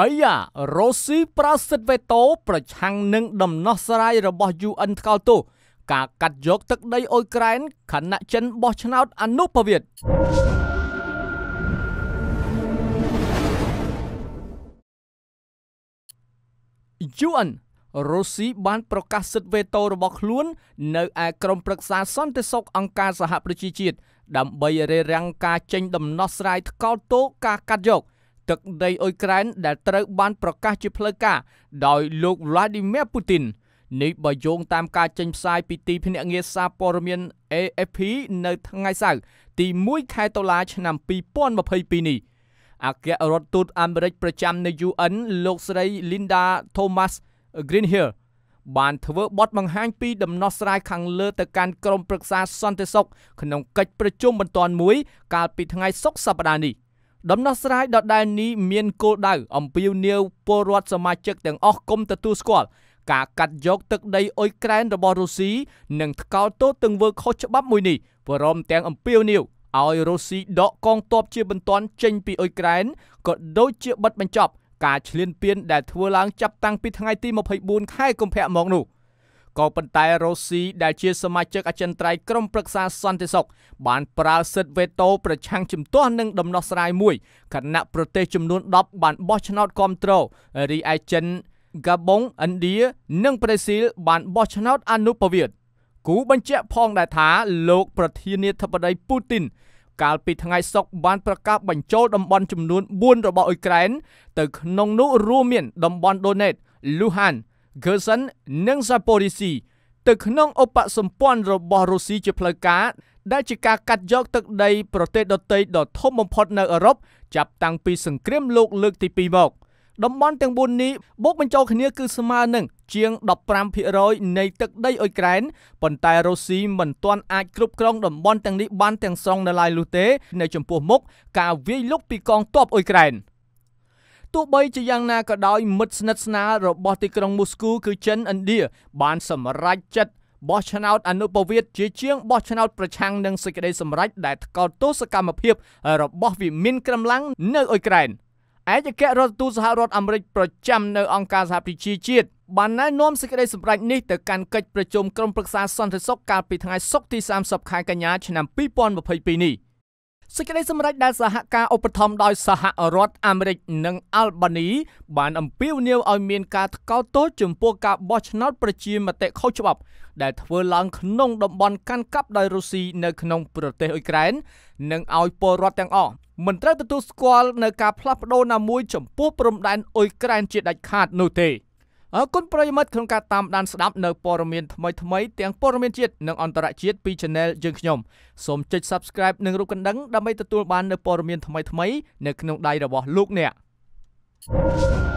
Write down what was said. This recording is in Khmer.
អាយ៉ារ៉ូស៊ីប្រើសិទ្ធិវេតូប្រឆាំងនឹងដំណោះស្រាយរបស់ UN ថ្កោលទោសការកាត់យកទឹកដីអ៊ុយក្រែនខណៈចិន បោះឆ្នោតអនុប្រវត្តិយូអិនរុស្ស៊ីបាន ប្រកាសសិទ្ធិវេតូរបស់ខ្លួន នៅឯក្រុមប្រឹក្សាសន្តិសុខអង្គការសហប្រជាជាតិដើម្បីរារាំងការចេញ ដំណោះស្រាយថ្កោលទោសការកាត់យកទឹកដីអ៊ុយក្រែនដែលត្រូវបានប្រកាសជាផ្លូវការដោយលោក Vladimir Putin នេះបើយោងតាមការចេញផ្សាយពីទីភ្នាក់ងារសារព័ត៌មាន AFP នៅថ្ងៃសៅរ៍ទី1ខែតុលាឆ្នាំ2022នេះអគ្គរដ្ឋទូតអាមេរិកប្រចាំនៅ UN លោកស្រី Linda Thomas Greenhill បានធ្វើបទបង្ហាញពីដំណោះស្រាយខាងលើទៅកាន់ក្រុមប្រឹក្សាសន្តិសុខក្នុងកិច្ចប្រជុំបន្ទាន់មួយ កាលពីថ្ងៃសុក្រសប្តាហ៍នេះដំណោះស្រាយដដែលនេះមានគោលដៅអំពាវនាវពលរដ្ឋសមាជិកទាំងអស់គុំទទួលស្គាល់ការកាត់យកទឹកដីអ៊ុយក្រែនរបស់រុស្ស៊ីនិងថ្កោលទោសទង្វើខុសច្បាប់មួយនេះព្រមទាំងអំពាវនាវឲ្យរុស្ស៊ីដកកងទ័ពជាបន្ទាន់ចេញពីអ៊ុយក្រែនក៏ដូចជាបិទបញ្ចប់ការឈ្លានពានដែលធ្វើឡើងចាប់តាំងពីថ្ងៃទី24ខែកុម្ភៈមកនោះ។ក៏ប៉ុន្តែរុស្ស៊ីដែលជាសមាជិកអចិន្ត្រៃយ៍ក្រុមប្រឹក្សាសន្តិសុខបានប្រើសិទ្ធិវេតូប្រឆាំងជំទាស់នឹងដំណោះស្រាយមួយខណៈប្រទេសចំនួន10បានបោះឆ្នោតគ្រប់គ្រងរីឯចិនហ្កាបុងឥណ្ឌានិងប្រេស៊ីល បានបោះឆ្នោតអនុប្រវត្តិគូបញ្ជាក់ផងដែរថាលោកប្រធានាធិបតីពូទីនកាលពីថ្ងៃសុក្របានប្រកាសបញ្ចូលតំបន់ចំនួន4របស់អ៊ុយក្រែន ទៅក្នុងនោះរួមមានតំបន់ដូណេតលូហាន់ Gerson និង Zaporizhzhia ទៅក្នុងឧបសម្ព័ន្ធរបស់រុស្ស៊ីជាផ្លូវការដែលជាការកាត់យកទឹកដី ប្រទេសដទៃដ៏ធំបំផុត នៅអឺរ៉ុបចាប់តាំងពីសង្គ្រាមលោក លើកទី2មកតំបន់ទាំង4នេះបូកបញ្ចូលគ្នាគឺស្មើនឹងជាង15%នៃទឹកដីអ៊ុយក្រែនប៉ុន្តែរុស្ស៊ីមិនទាន់អាចគ្រប់គ្រងតំបន់ទាំងនេះបានទាំងស្រុងនៅឡើយនោះទេនៅចំពោះមុខការវាយលុកពីកងទ័ពអ៊ុយក្រែន។ទោះបីជាយ៉ាងណាក៏ដោយមិត្តស្និទ្ធស្នាលរបស់ទីក្រុងមូស្គូគឺចិនឥណ្ឌាបានសម្រេចចិត្តបោះឆ្នោតអនុប្រវេតជាជាងបោះឆ្នោតប្រឆាំងនឹងសេចក្តីសម្រេចដែលថ្កោលទោសកម្មភាពរបស់វិមានក្រំឡាំងនៅអ៊ុយក្រែនឯកអគ្គរដ្ឋទូតសហរដ្ឋអាមេរិកប្រចាំនៅអង្គការសហប្រជាជាតិបានណែនាំសេចក្តីសម្រេចនេះទៅកាន់កិច្ចប្រជុំក្រុមប្រឹក្សាសន្តិសុខកាលពីថ្ងៃសុក្រទី30ខែកញ្ញាឆ្នាំ2022នេះ។សេចក្តីសម្រេចដែលសហការឧបត្ថម្ភដោយសហរដ្ឋអាមេរិកនិងអាល់បានីបានអំពាវនាវឲ្យមានការថ្កោលទោសចំពោះការបោះឆ្នោតប្រជាមតិខុសច្បាប់ដែលធ្វើឡើងក្នុងតំបន់កាន់កាប់ដោយរុស្ស៊ីនៅក្នុងប្រទេសអ៊ុយក្រែននិងឲ្យពលរដ្ឋទាំងអស់មិនត្រូវទទួលស្គាល់នៅការផ្លាស់ប្ដូរណាមួយចំពោះព្រំដែនអ៊ុយក្រែនជាដាច់ខាតនោះទេ។អរគុណប្រិយមិត្តក្នុងការតាមដានស្ដាប់នៅព័ត៌មានថ្មីថ្មីទាំងព័ត៌មានជាតិនិងអន្តរជាតិពី Channel យើងខ្ញុំសូមចុច Subscribe និងរូបកណ្ដឹងដើម្បីទទួលបាននូវព័ត៌មានថ្មីថ្មីនៅក្នុងដៃរបស់លោកអ្នក។